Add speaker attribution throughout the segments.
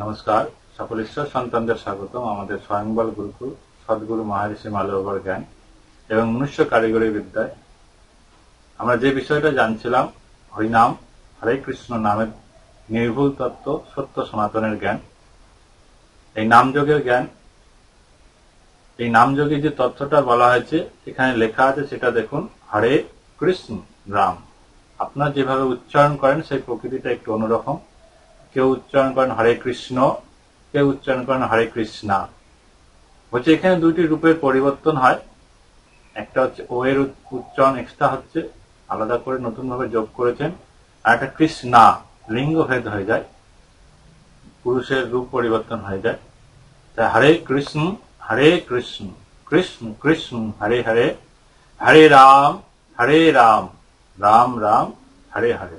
Speaker 1: নমস্কার সকল ঈশ্বর সন্তানদের স্বাগতম আমাদের স্বয়ংবল গুরুকুল সদ্গুরু মহারিষি মালবর জ্ঞান এবং মনুষ্য কারিগরি বিদ্যায় আমরা যে বিষয়টা জানছিলাম হরিনাম হরে কৃষ্ণ নামের নির্ভুল তত্ত্ব সত্য সনাতনের জ্ঞান এই নামযোগের জ্ঞান এই নামযোগের যে তথ্যটা বলা হয়েছে এখানে লেখা আছে সেটা দেখুন হরে কৃষ্ণ রাম আপনার যেভাবে উচ্চারণ করেন সেই প্রকৃতিটা একটু অন্যরকম কেউ উচ্চারণ করেন হরে কৃষ্ণ কেউ উচ্চারণ করেন হরে কৃষ্ণা হচ্ছে এখানে দুইটি রূপের পরিবর্তন হয় একটা হচ্ছে ও এর উচ্চারণ এক্সট্রা হচ্ছে আলাদা করে নতুনভাবে যোগ করেছেন আর একটা কৃষ্ণা লিঙ্গ ভেদ হয়ে যায় পুরুষের রূপ পরিবর্তন হয়ে যায় তাই হরে কৃষ্ণ হরে কৃষ্ণ কৃষ্ণ কৃষ্ণ হরে হরে
Speaker 2: হরে রাম
Speaker 1: হরে রাম রাম রাম হরে হরে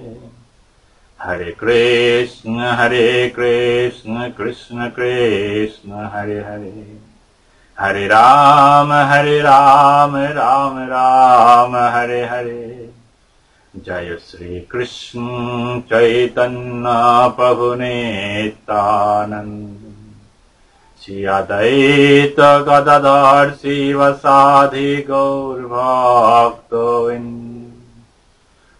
Speaker 1: हरे कृष्ण हरे कृष्ण कृष्ण कृष्ण हरे हरे हरे राम हरे राम राम राम हरे हरे जय श्री श्रीकृष्ण चैतन्ना प्रभुनेतानन्द सि अदैतगददर्शिवसाधि गौरभाक्तोविन्द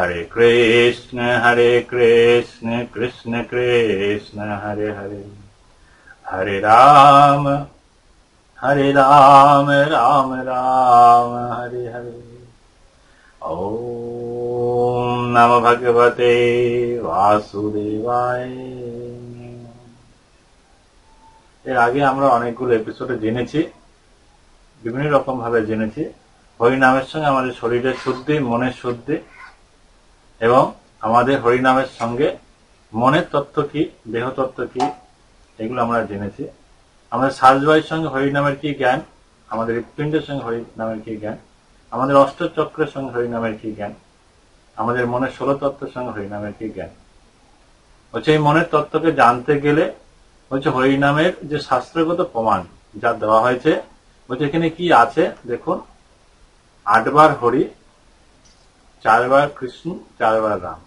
Speaker 1: হরে Krishna, হরে Krishna, কৃষ্ণ Krishna, হরে হরে হরে রাম হরে রাম রাম রাম হরে হরে Om Namo Bhagavate Vasudevaya. এর আগে আমরা অনেকগুলো এপিসোডে জেনেছি বিভিন্ন রকম ভাবে জেনেছি হরিনামের সঙ্গে আমাদের শরীরের শুদ্ধি মনের শুদ্ধি এবং আমাদের হরিনামের সঙ্গে মনের তত্ত্ব কি দেহ তত্ত্ব কি এগুলো আমরা জেনেছি আমাদের সাজবাইয়ের সঙ্গে হরিনামের কি জ্ঞান আমাদের হৃৎপিণ্ডের সঙ্গে হরিনামের কি জ্ঞান আমাদের অষ্টচক্রের সঙ্গে হরিনামের কি জ্ঞান আমাদের মনের ষোলো তত্ত্বের সঙ্গে হরিনামের কি জ্ঞান হচ্ছে এই মনের তত্ত্বকে জানতে গেলে হচ্ছে হরিনামের যে শাস্ত্রগত প্রমাণ যা দেওয়া হয়েছে বলছে এখানে কি আছে দেখুন আটবার হরি চারবার কৃষ্ণ চারবার রাম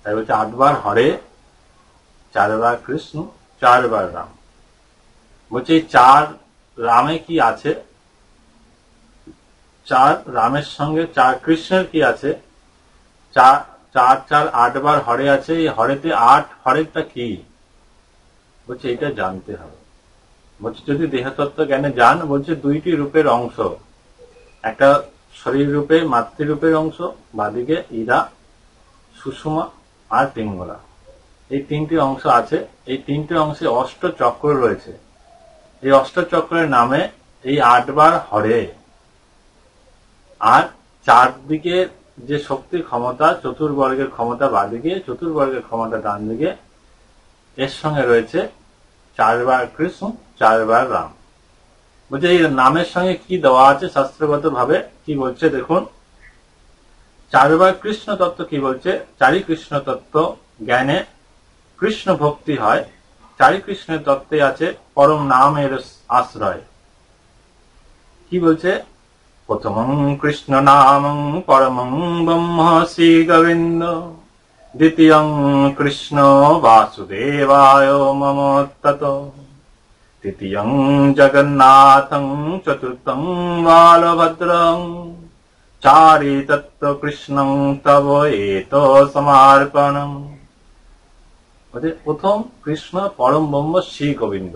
Speaker 1: তাই বলছে আটবার হরে চারবার কৃষ্ণ চারবার রাম বলছে চার রামে কি আছে চার রামের সঙ্গে চার কৃষ্ণের কি আছে চার চার চার আটবার হরে আছে এই হরেতে আট হরেটা কি বলছে এটা জানতে হবে বলছে যদি দেহতত্ত্ব জ্ঞানে যান বলছে দুইটি রূপের অংশ একটা শরীররূপে মাতৃরূপের অংশ বাদিকে ইরা সুষমা আর পিঙ্গলা এই তিনটি অংশ আছে এই তিনটি অংশে অষ্ট চক্র রয়েছে এই অষ্ট চক্রের নামে এই আটবার হরে আর চারদিকে যে শক্তির ক্ষমতা চতুর্বর্গের ক্ষমতা বাদিকে চতুর্বর্গের ক্ষমতা ডান দিকে এর সঙ্গে রয়েছে চারবার কৃষ্ণ চারবার রাম বলছে এই নামের সঙ্গে কি দেওয়া আছে শাস্ত্রগত ভাবে কি বলছে দেখুন চারবার কৃষ্ণ তত্ত্ব কি বলছে চারি কৃষ্ণ তত্ত্ব জ্ঞানে কৃষ্ণ ভক্তি হয় চারি কৃষ্ণ তত্ত্বে আছে পরম নামের আশ্রয় কি বলছে প্রথম কৃষ্ণ নাম পরম ব্রহ্ম গোবিন্দ দ্বিতীয় কৃষ্ণ বাসুদেবায় মম তত তৃতীয়ং জগন্নাথং চতুর্থং বালভদ্রং চারি তব এত সমার্পণম প্রথম কৃষ্ণ পরম ব্রহ্ম শ্রী গোবিন্দ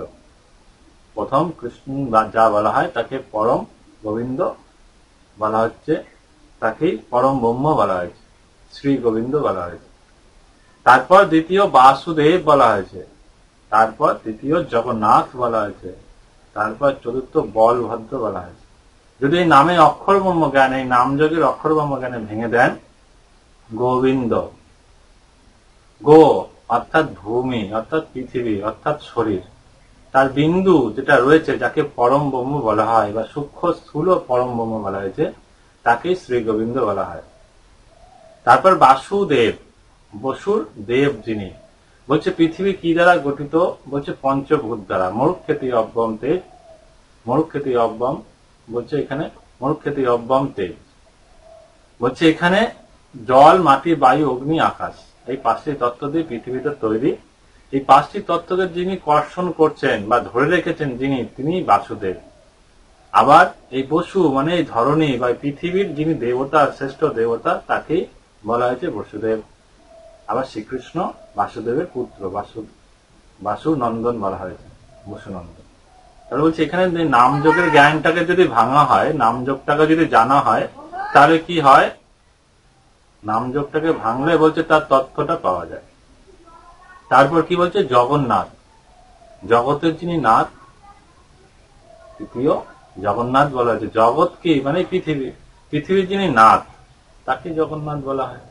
Speaker 1: প্রথম কৃষ্ণ যা বলা হয় তাকে পরম গোবিন্দ বলা হচ্ছে তাকেই পরম ব্রহ্ম বলা হয়েছে শ্রী গোবিন্দ বলা হয়েছে তারপর দ্বিতীয় বাসুদেব বলা হয়েছে তারপর তৃতীয় জগন্নাথ বলা হয়েছে তারপর চতুর্থ বলভদ্র বলা হয়েছে যদি এই নামে অক্ষর ব্রহ্ম জ্ঞান এই নাম যোগের অক্ষর ব্রহ্ম জ্ঞানে ভেঙে দেন গোবিন্দ গো অর্থাৎ ভূমি অর্থাৎ পৃথিবী অর্থাৎ শরীর তার বিন্দু যেটা রয়েছে যাকে পরম ব্রহ্ম বলা হয় বা সূক্ষ্ম স্থূল পরম ব্রহ্ম বলা হয়েছে তাকে শ্রী গোবিন্দ বলা হয় তারপর বাসুদেব বসুর দেব যিনি বলছে পৃথিবী কি দ্বারা গঠিত বলছে পঞ্চভূত দ্বারা মরুক্ষেতি অব্যম তেজ মরুক্ষেতি অব্যম বলছে এখানে মরুক্ষেতি অব্যম তেজ বলছে এখানে জল মাটি বায়ু অগ্নি আকাশ এই পাঁচটি তত্ত্ব দিয়ে পৃথিবীতে তৈরি এই পাঁচটি তত্ত্বকে যিনি কর্ষণ করছেন বা ধরে রেখেছেন যিনি তিনি বাসুদেব আবার এই বসু মানে এই ধরণী বা পৃথিবীর যিনি দেবতা শ্রেষ্ঠ দেবতা তাকে বলা হয়েছে বসুদেব আবার শ্রীকৃষ্ণ বাসুদেবের পুত্র বাসু বাসু নন্দন বলা হয়েছে বসুনন্দন তাহলে বলছি এখানে নাম যোগের জ্ঞানটাকে যদি ভাঙা হয় নাম যোগটাকে যদি জানা হয় তাহলে কি হয় নাম যোগটাকে ভাঙলে বলছে তার তথ্যটা পাওয়া যায় তারপর কি বলছে জগন্নাথ জগতের যিনি নাথ তৃতীয় জগন্নাথ বলা হয়েছে জগৎ কি মানে পৃথিবী পৃথিবীর যিনি নাথ তাকে জগন্নাথ বলা হয়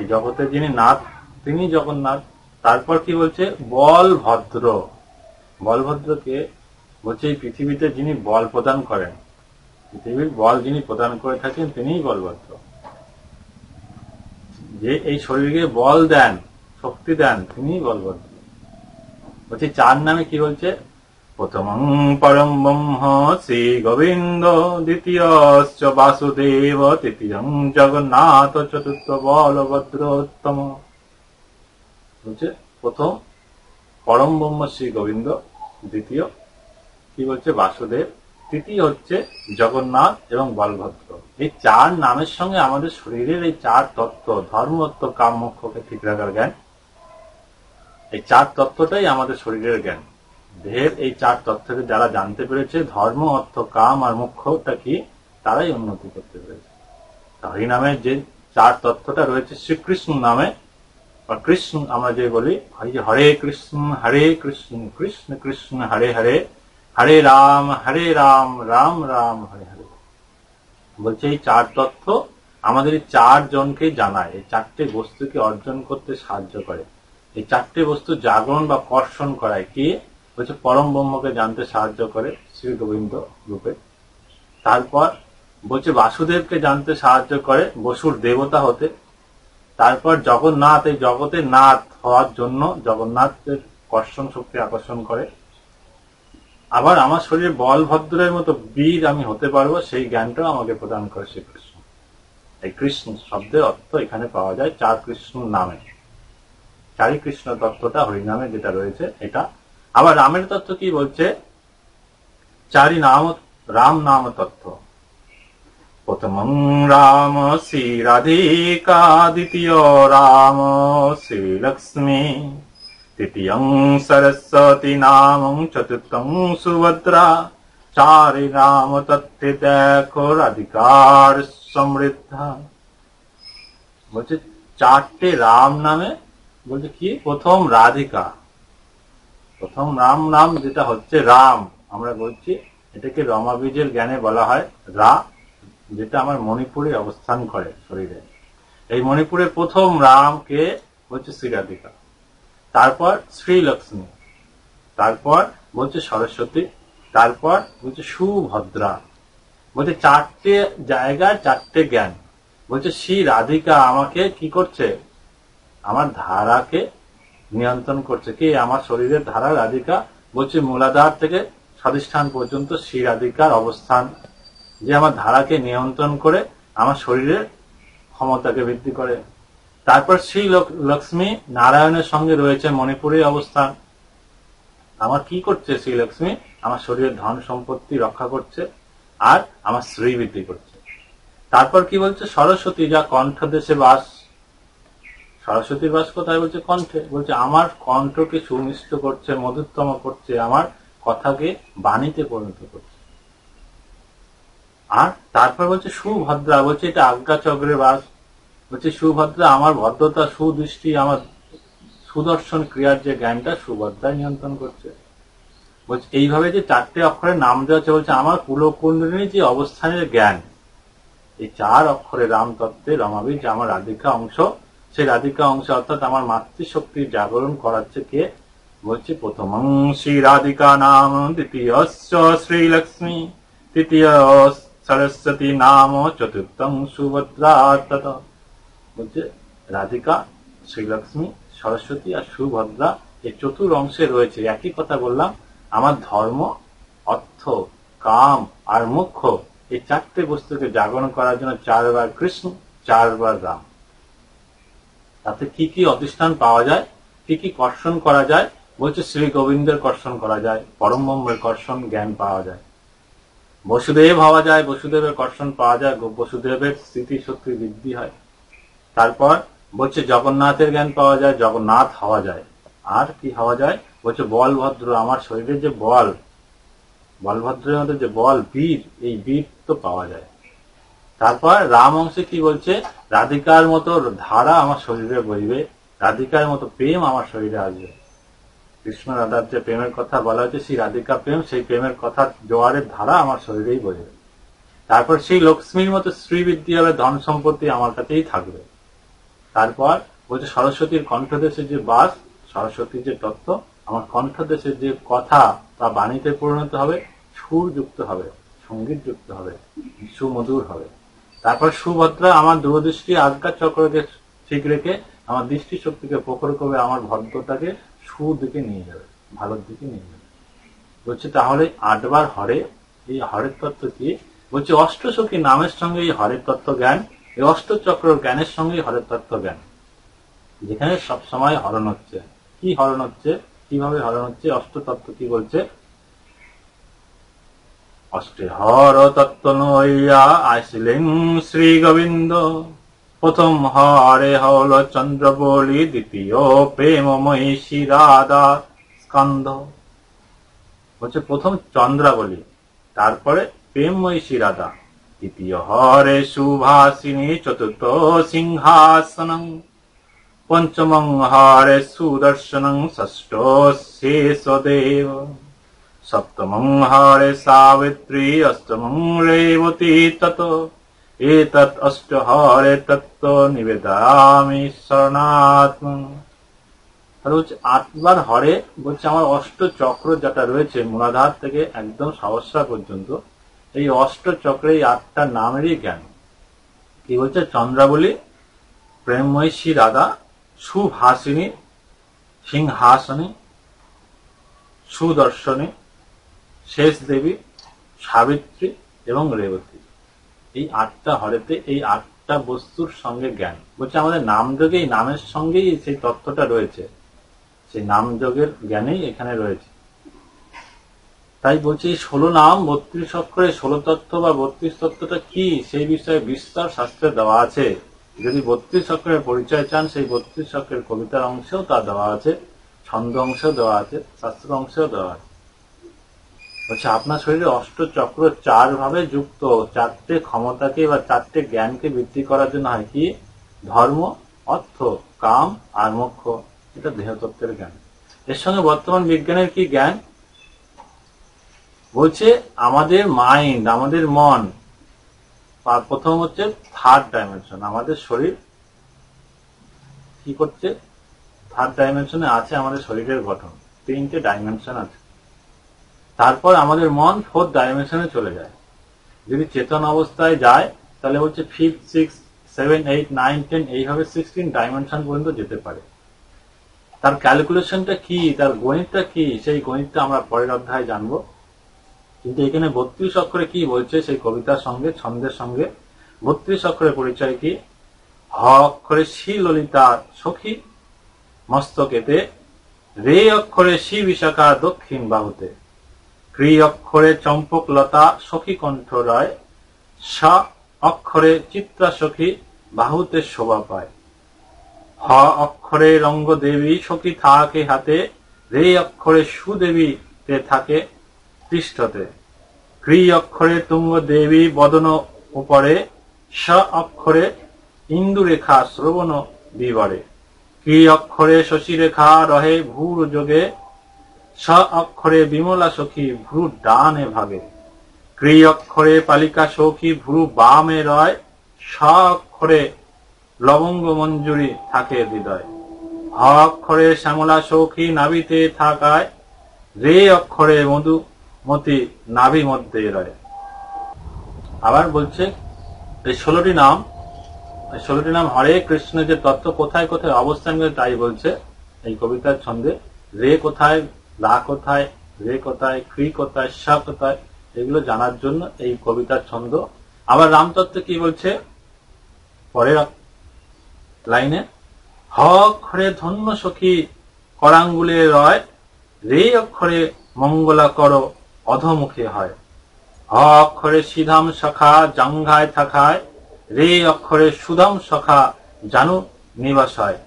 Speaker 1: এই জগতে যিনি নাথ তিনি জগন্নাথ তারপর কি বলছে বলভদ্র বলভদ্রকে বলছে এই পৃথিবীতে যিনি বল প্রদান করেন পৃথিবীর বল যিনি প্রদান করে থাকেন তিনিই বলভদ্র যে এই শরীরকে বল দেন শক্তি দেন তিনিই বলভদ্র বলছি চার নামে কি বলছে প্রথমং পরম ব্রহ্ম শ্রী গোবিন্দ দ্বিতীয় বাসুদেব তৃতীয়ং জগন্নাথ চতুর্থ বলভদ্রোত্তম বলছে প্রথম পরম ব্রহ্ম শ্রী গোবিন্দ দ্বিতীয় কি বলছে বাসুদেব তৃতীয় হচ্ছে জগন্নাথ এবং বলভদ্র এই চার নামের সঙ্গে আমাদের শরীরের এই চার তত্ত্ব ধর্মত্ব কাম ঠিক রাখার জ্ঞান এই চার তত্ত্বটাই আমাদের শরীরের জ্ঞান ভেদ এই চার তথ্যকে যারা জানতে পেরেছে ধর্ম অর্থ কাম আর মুখ্যটা কি তারাই উন্নতি করতে পেরেছে হরি নামে যে চার তথ্যটা রয়েছে শ্রীকৃষ্ণ নামে বা কৃষ্ণ আমরা যে বলি হরে কৃষ্ণ হরে কৃষ্ণ কৃষ্ণ কৃষ্ণ হরে হরে হরে রাম হরে রাম রাম রাম হরে হরে বলছে এই চার তথ্য আমাদের এই চার জনকে জানায় এই চারটে বস্তুকে অর্জন করতে সাহায্য করে এই চারটে বস্তু জাগরণ বা কর্ষণ করায় কি হচ্ছে পরম ব্রহ্মকে জানতে সাহায্য করে শ্রী গোবিন্দ রূপে তারপর বলছে বাসুদেবকে জানতে সাহায্য করে বসুর দেবতা হতে তারপর জগন্নাথ এই জগতে নাথ হওয়ার জন্য জগন্নাথের কর্ষণ শক্তি আকর্ষণ করে আবার আমার শরীরে বলভদ্রের মতো বীর আমি হতে পারবো সেই জ্ঞানটাও আমাকে প্রদান করে শ্রীকৃষ্ণ এই কৃষ্ণ শব্দের অর্থ এখানে পাওয়া যায় চার কৃষ্ণ নামে চারি কৃষ্ণ তত্ত্বটা হরিনামে যেটা রয়েছে এটা আবার রামের তত্ত্ব কি বলছে চারি নাম রাম নাম তত্ত্ব প্রথম রাম শ্রী রাধিকা দ্বিতীয় রাম শ্রী লক্ষ্মী তৃতীয় সরস্বতী নাম চতুর্থ সুভদ্রা চারি রাম তত্ত্বে দেখো রাধিকার সমৃদ্ধ বলছে চারটে রাম নামে বলছে কি প্রথম রাধিকা প্রথম রাম নাম যেটা হচ্ছে রাম আমরা বলছি এটাকে রমাবীজের জ্ঞানে বলা হয় রা যেটা আমার মণিপুরে অবস্থান করে শরীরে এই মণিপুরে প্রথম রামকে হচ্ছে শ্রীরাধিকা তারপর শ্রীলক্ষ্মী তারপর বলছে সরস্বতী তারপর বলছে সুভদ্রা বলছে চারটে জায়গায় চারটে জ্ঞান বলছে শ্রী রাধিকা আমাকে কি করছে আমার ধারাকে নিয়ন্ত্রণ করছে কি আমার শরীরের ধারা রাধিকা বলছি মূলাধার থেকে স্বাধিষ্ঠান পর্যন্ত শ্রী রাধিকার অবস্থান যে আমার ধারাকে নিয়ন্ত্রণ করে আমার শরীরের ক্ষমতাকে বৃদ্ধি করে তারপর শ্রী লক্ষ্মী নারায়ণের সঙ্গে রয়েছে মণিপুরের অবস্থান আমার কি করছে শ্রী লক্ষ্মী আমার শরীরের ধন সম্পত্তি রক্ষা করছে আর আমার শ্রী বৃদ্ধি করছে তারপর কি বলছে সরস্বতী যা কণ্ঠ দেশে বাস সরস্বতী বাস কোথায় বলছে কণ্ঠে বলছে আমার কণ্ঠকে সুমিষ্ট করছে মধুরতম করছে আমার কথাকে বাণীতে পরিণত করছে আর তারপর বলছে সুভদ্রা বলছে এটা আজ্ঞা চক্রের বাস বলছে সুভদ্রা আমার ভদ্রতা সুদৃষ্টি আমার সুদর্শন ক্রিয়ার যে জ্ঞানটা সুভদ্রা নিয়ন্ত্রণ করছে বলছে এইভাবে যে চারটে অক্ষরে নাম দেওয়া হচ্ছে বলছে আমার কুলকুন্দিনী যে অবস্থানের জ্ঞান এই চার অক্ষরে রামতত্ত্বে রমাবীর যে আমার রাধিকা অংশ সেই রাধিকা অংশে অর্থাৎ আমার মাতৃশক্তি জাগরণ করাচ্ছে কে বলছে প্রথম শ্রী রাধিকা নাম দ্বিতীয় শ্রীলক্ষ্মী তৃতীয় সরস্বতী নাম চতুর্থম সুভদ্রা বলছে রাধিকা শ্রীলক্ষ্মী সরস্বতী আর সুভদ্রা এই চতুর অংশে রয়েছে একই কথা বললাম আমার ধর্ম অর্থ কাম আর মুখ্য এই চারটে বস্তুকে জাগরণ করার জন্য চারবার কৃষ্ণ চারবার রাম তাতে কি কি অধিষ্ঠান পাওয়া যায় কি কি কর্ষণ করা যায় বলছে শ্রী গোবিন্দের কর্ষণ করা যায় পরম ব্রহ্মের কর্ষণ জ্ঞান পাওয়া যায় বসুদেব হওয়া যায় বসুদেবের কর্ষণ পাওয়া যায় বসুদেবের স্মৃতি শক্তি বৃদ্ধি হয় তারপর বলছে জগন্নাথের জ্ঞান পাওয়া যায় জগন্নাথ হওয়া যায় আর কি হওয়া যায় বলছে বলভদ্র আমার শরীরে যে বল বলভদ্রের মধ্যে যে বল বীর এই বীর তো পাওয়া যায় তারপর রাম অংশে কি বলছে রাধিকার মতো ধারা আমার শরীরে বইবে রাধিকার মতো প্রেম আমার শরীরে আসবে কৃষ্ণ রাধার যে প্রেমের কথা বলা হয়েছে সেই রাধিকা প্রেম সেই প্রেমের কথা জোয়ারের ধারা আমার শরীরেই বইবে তারপর সেই লক্ষ্মীর মতো শ্রীবৃদ্ধি হবে ধন সম্পত্তি আমার কাছেই থাকবে তারপর বলছে সরস্বতীর কণ্ঠদেশের যে বাস সরস্বতীর যে তত্ত্ব আমার কণ্ঠদেশের যে কথা বা বাণীতে পরিণত হবে সুর যুক্ত হবে সঙ্গীত যুক্ত হবে সুমধুর হবে তারপর সুভদ্রা আমার দূরদৃষ্টি আজ্ঞা চক্রকে ঠিক রেখে আমার দৃষ্টিশক্তিকে প্রখর করবে আমার ভদ্রতাকে সুদিকে নিয়ে যাবে ভালোর দিকে নিয়ে যাবে বলছে তাহলে আটবার হরে এই হরের তত্ত্ব কি বলছে অষ্টসখী নামের সঙ্গে এই হরের তত্ত্ব জ্ঞান এই অষ্টচক্র জ্ঞানের সঙ্গে হরের তত্ত্ব জ্ঞান যেখানে সবসময় হরণ হচ্ছে কি হরণ হচ্ছে কিভাবে হরণ হচ্ছে অষ্টতত্ত্ব কি বলছে অষ্টেহর তত্ত্বনইয়া আইসিলেন শ্রী গোবিন্দ প্রথম হরে হল চন্দ্র বলি দ্বিতীয় প্রেমময়ী শিরাদা স্কন্দ হচ্ছে প্রথম চন্দ্রাবলী তারপরে প্রেমময়ী শিরাদা দ্বিতীয় হরে সুভাষিনী চতুর্থ সিংহাসন পঞ্চমং হরে সুদর্শনং ষষ্ঠ শেষদেব সপ্তমং हारे সাবিত্রী অষ্টমং রেবতী তত এত অষ্ট হরে তত্ত্ব নিবেদামি শরণাত্ম আর হচ্ছে আটবার হরে বলছে আমার অষ্ট চক্র যেটা রয়েছে মূলাধার থেকে একদম সমস্যা পর্যন্ত এই অষ্ট চক্রে এই আটটা নামেরই জ্ঞান কি বলছে চন্দ্রাবলী প্রেমময়ী রাধা সুভাসিনী সিংহাসনী সুদর্শনী শেষ দেবী সাবিত্রী এবং রেবতী এই আটটা হরেতে এই আটটা বস্তুর সঙ্গে জ্ঞান বলছে আমাদের নাম যোগে নামের সঙ্গেই সেই তত্ত্বটা রয়েছে সেই নামযোগের জ্ঞানেই এখানে রয়েছে তাই বলছে এই ষোলো নাম বত্রিশ অক্ষরে ষোলো তত্ত্ব বা বত্রিশ তত্ত্বটা কি সেই বিষয়ে বিস্তার শাস্ত্রে দেওয়া আছে যদি বত্রিশ অক্ষরের পরিচয় চান সেই বত্রিশ অক্ষরের কবিতার অংশেও তা দেওয়া আছে ছন্দ অংশেও দেওয়া আছে শাস্ত্র অংশেও দেওয়া আছে বলছে আপনার শরীরে অষ্টচক্র চার ভাবে যুক্ত চারটে ক্ষমতাকে বা চারটে জ্ঞানকে বৃদ্ধি করার জন্য হয় কি ধর্ম অর্থ কাম আর মোক্ষ এটা দেহতত্ত্বের জ্ঞান এর সঙ্গে বর্তমান বিজ্ঞানের কি জ্ঞান বলছে আমাদের মাইন্ড আমাদের মন প্রথম হচ্ছে থার্ড ডাইমেনশন আমাদের শরীর কি করছে থার্ড ডাইমেনশনে আছে আমাদের শরীরের গঠন তিনটে ডাইমেনশন আছে তারপর আমাদের মন ফোর্থ ডাইমেনশনে চলে যায় যদি চেতন অবস্থায় যায় তাহলে হচ্ছে fifth six seven eight nine ten এইভাবে সিক্সটিন ডাইমেনশন পর্যন্ত যেতে পারে তার ক্যালকুলেশনটা কি তার গণিতটা কি সেই গণিতটা আমরা পরের অধ্যায় জানব কিন্তু এখানে বত্রিশ অক্ষরে কি বলছে সেই কবিতার সঙ্গে ছন্দের সঙ্গে বত্রিশ অক্ষরে পরিচয় কি হ অক্ষরে শি ললিতা সখী মস্তকেতে রে অক্ষরে শি বিশাখা দক্ষিণ বাহুতে রি অক্ষরে চম্পকলতা সখী কণ্ঠ রায় সা অক্ষরে চিত্রা সখী বাহুতে শোভা পায় হ অক্ষরে রঙ্গদেবী সখী থাকে হাতে রে অক্ষরে সুদেবী তে থাকে পৃষ্ঠতে ক্রি অক্ষরে তুঙ্গ দেবী বদন উপরে স অক্ষরে ইন্দুরেখা শ্রবণ বিবরে ক্রি অক্ষরে শশীরেখা রহে ভূর যোগে স অক্ষরে বিমলা সখী ভ্রু ডানে ভাগে ক্রি অক্ষরে পালিকা সখী ভ্রু বামে রয় স অক্ষরে লবঙ্গ মঞ্জুরি থাকে হৃদয় হ অক্ষরে শ্যামলা সখী নাবিতে থাকায় রে অক্ষরে মধু মতি নাভি মধ্যে রয় আবার বলছে এই ষোলোটি নাম ষোলোটি নাম হরে কৃষ্ণের যে তত্ত্ব কোথায় কোথায় অবস্থান করে তাই বলছে এই কবিতার ছন্দে রে কোথায় লা কোথায় রে কোথায় ক্রি কোথায় সা কোথায় এগুলো জানার জন্য এই কবিতার ছন্দ আবার রামতত্ত্ব কি বলছে পরের লাইনে হ অক্ষরে ধন্য সখী করাঙ্গুলে রয় রে অক্ষরে মঙ্গলা কর অধমুখে হয় হ অক্ষরে সিধাম শাখা জাঙ্ঘায় থাকায় রে অক্ষরে সুধাম শাখা জানু নিবাস হয়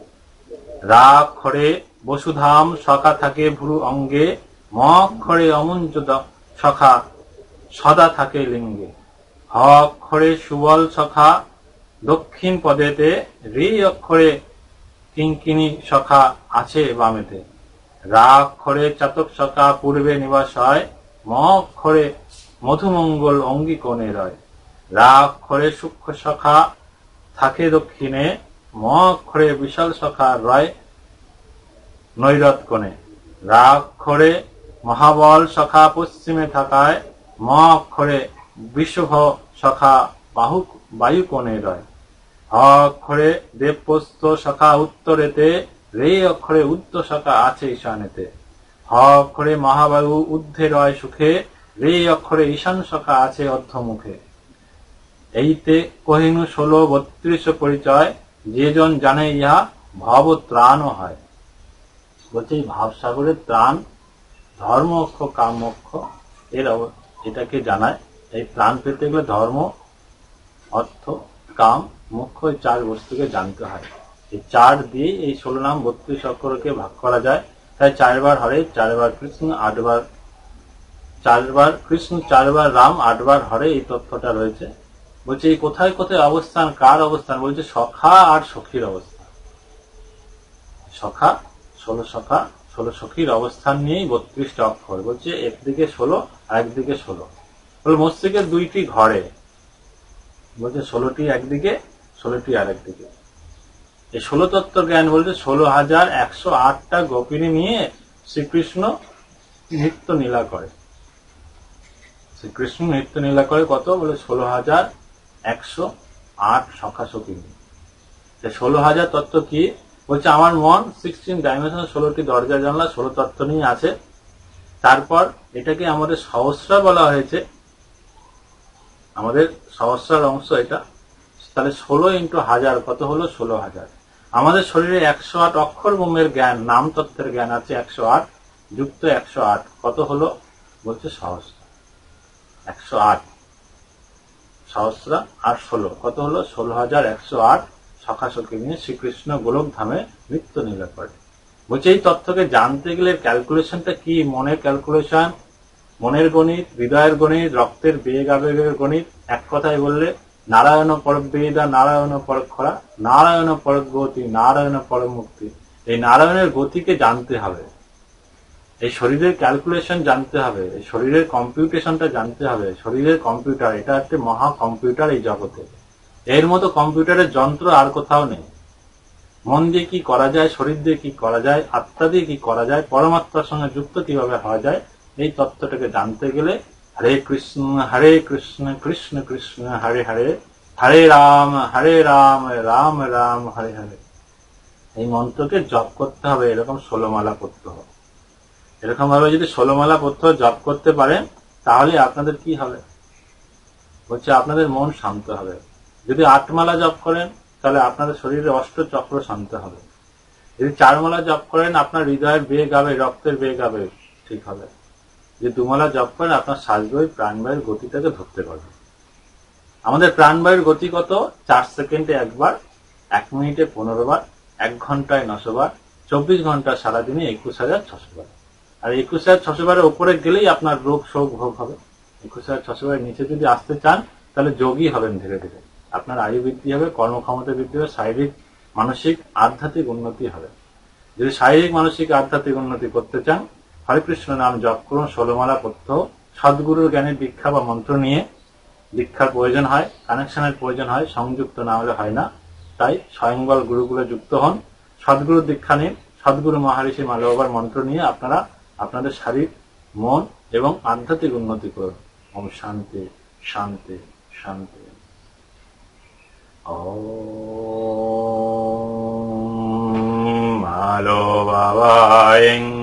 Speaker 1: রা অক্ষরে বসুধাম সখা থাকে ভুরু অঙ্গে মরে অমঞ্জ সখা সদা থাকে লিঙ্গে হ অক্ষরে সুবল সখা দক্ষিণ পদেতে রি অক্ষরে কিঙ্কিনি সখা আছে বামেতে রা অক্ষরে চাতক সখা পূর্বে নিবাস হয় ম অক্ষরে মধুমঙ্গল অঙ্গি কোণে রয় রা অক্ষরে সূক্ষ্ম সখা থাকে দক্ষিণে ম অক্ষরে বিশাল সখা রয় নৈরত কোণে রা অক্ষরে মহাবল সখা পশ্চিমে থাকায় ম অক্ষরে বিশুভ সখা বাহু বায়ু কোণে রয় হ অক্ষরে দেবপোস্ত সখা উত্তরেতে রে অক্ষরে উত্ত সখা আছে ঈশানেতে হ অক্ষরে মহাবায়ু ঊর্ধ্বে রয় সুখে রে অক্ষরে ঈশান সখা আছে অর্ধমুখে এইতে কহিনু ষোলো বত্রিশ পরিচয় যে জন জানে ইহা ভব ত্রাণ হয় বলছে এই ভাবসাগরের প্রাণ ধর্ম অক্ষ কাম অক্ষ এর এটাকে জানায় এই প্রাণ পেতে গেলে ধর্ম অর্থ কাম মুখ্য এই চার বস্তুকে জানতে হয় এই চার দিয়ে এই ষোলো নাম বত্রিশ অক্ষরকে ভাগ করা যায় তাই চারবার হরে চারবার কৃষ্ণ আটবার চারবার কৃষ্ণ চারবার রাম আটবার হরে এই তথ্যটা রয়েছে বলছে এই কোথায় কোথায় অবস্থান কার অবস্থান বলছে সখা আর সখীর অবস্থান সখা ষোলো সংখ্যা ষোলো সখীর অবস্থান নিয়েই বত্রিশটা অক্ষর বলছে একদিকে ষোলো একদিকে ষোলো বলে মস্তিষ্কের দুইটি ঘরে বলছে ষোলোটি একদিকে ষোলোটি আর একদিকে এই ষোলো তত্ত্ব জ্ঞান বলছে ষোলো হাজার একশো আটটা গোপিনী নিয়ে শ্রীকৃষ্ণ নৃত্য নীলা করে শ্রীকৃষ্ণ নৃত্য নীলা করে কত বলে ষোলো হাজার একশো আট সংখ্যা সখী ষোলো হাজার তত্ত্ব কি বলছে আমার মন সিক্সটিন ডাইমেনশন ষোলোটি দরজা জানলা ষোলো তত্ত্ব নিয়ে আছে তারপর এটাকে আমাদের সহস্রা বলা হয়েছে আমাদের সহস্রার অংশ এটা তাহলে ষোলো ইন্টু হাজার কত হলো ষোলো হাজার আমাদের শরীরে একশো আট অক্ষর বোমের জ্ঞান নাম তত্ত্বের জ্ঞান আছে একশো আট যুক্ত একশো আট কত হলো বলছে সহস্রা একশো আট সহস্রা আর ষোলো কত হলো ষোলো হাজার একশো আট সখাসকে নিয়ে শ্রীকৃষ্ণ গোলক ধামে নৃত্য নীলা করে বলছে এই তথ্যকে জানতে গেলে ক্যালকুলেশনটা কি মনের ক্যালকুলেশন মনের গণিত হৃদয়ের গণিত রক্তের বেগ আবেগের গণিত এক কথায় বললে নারায়ণ পরবেদা নারায়ণ পরক্ষরা নারায়ণ পরগতি নারায়ণ পরমুক্তি এই নারায়ণের গতিকে জানতে হবে এই শরীরের ক্যালকুলেশন জানতে হবে এই শরীরের কম্পিউটেশনটা জানতে হবে শরীরের কম্পিউটার এটা হচ্ছে মহা কম্পিউটার এই জগতে এর মতো কম্পিউটারের যন্ত্র আর কোথাও নেই মন দিয়ে কি করা যায় শরীর দিয়ে কি করা যায় আত্মা দিয়ে কি করা যায় পরমাত্মার সঙ্গে যুক্ত কিভাবে হওয়া যায় এই তত্ত্বটাকে জানতে গেলে হরে কৃষ্ণ হরে কৃষ্ণ কৃষ্ণ কৃষ্ণ হরে হরে হরে রাম হরে রাম রাম রাম হরে হরে এই মন্ত্রকে জপ করতে হবে এরকম ষোলোমালা করতে হবে এরকম ভাবে যদি ষোলোমালা হবে জপ করতে পারেন তাহলে আপনাদের কি হবে বলছে আপনাদের মন শান্ত হবে যদি আটমালা জপ করেন তাহলে আপনার শরীরে অষ্ট চক্র শান্ত হবে যদি চারমালা জপ করেন আপনার হৃদয়ের বেগ হবে রক্তের বেগ হবে ঠিক হবে যে দুমালা জপ করেন আপনার শ্বাসবায়ু প্রাণবায়ুর গতিটাকে ধরতে পারবে আমাদের প্রাণবায়ুর গতি কত চার সেকেন্ডে একবার এক মিনিটে পনেরো বার এক ঘন্টায় নশো বার চব্বিশ ঘন্টা সারাদিনে একুশ হাজার ছশো বার আর একুশ হাজার ছশো বারের ওপরে গেলেই আপনার রোগ শোক ভোগ হবে একুশ হাজার ছশো বারের নিচে যদি আসতে চান তাহলে যোগী হবেন ধীরে ধীরে আপনার আয়ু বৃদ্ধি হবে কর্মক্ষমতা বৃদ্ধি হবে শারীরিক মানসিক আধ্যাত্মিক উন্নতি হবে যদি শারীরিক মানসিক আধ্যাত্মিক উন্নতি করতে চান হরেকৃষ্ণ নাম জপ করুন ষোলমালা পথ্য সদ্গুরুর জ্ঞানের দীক্ষা বা মন্ত্র নিয়ে দীক্ষার প্রয়োজন হয় কানেকশনের প্রয়োজন হয় সংযুক্ত না হলে হয় না তাই স্বয়ংবল গুরুগুলো যুক্ত হন সদ্গুরু দীক্ষা নিন সদ্গুরু মহারিষি মালবাবার মন্ত্র নিয়ে আপনারা আপনাদের শারীরিক মন এবং আধ্যাত্মিক উন্নতি করুন ওম শান্তি শান্তি শান্তি Oh, malo Baba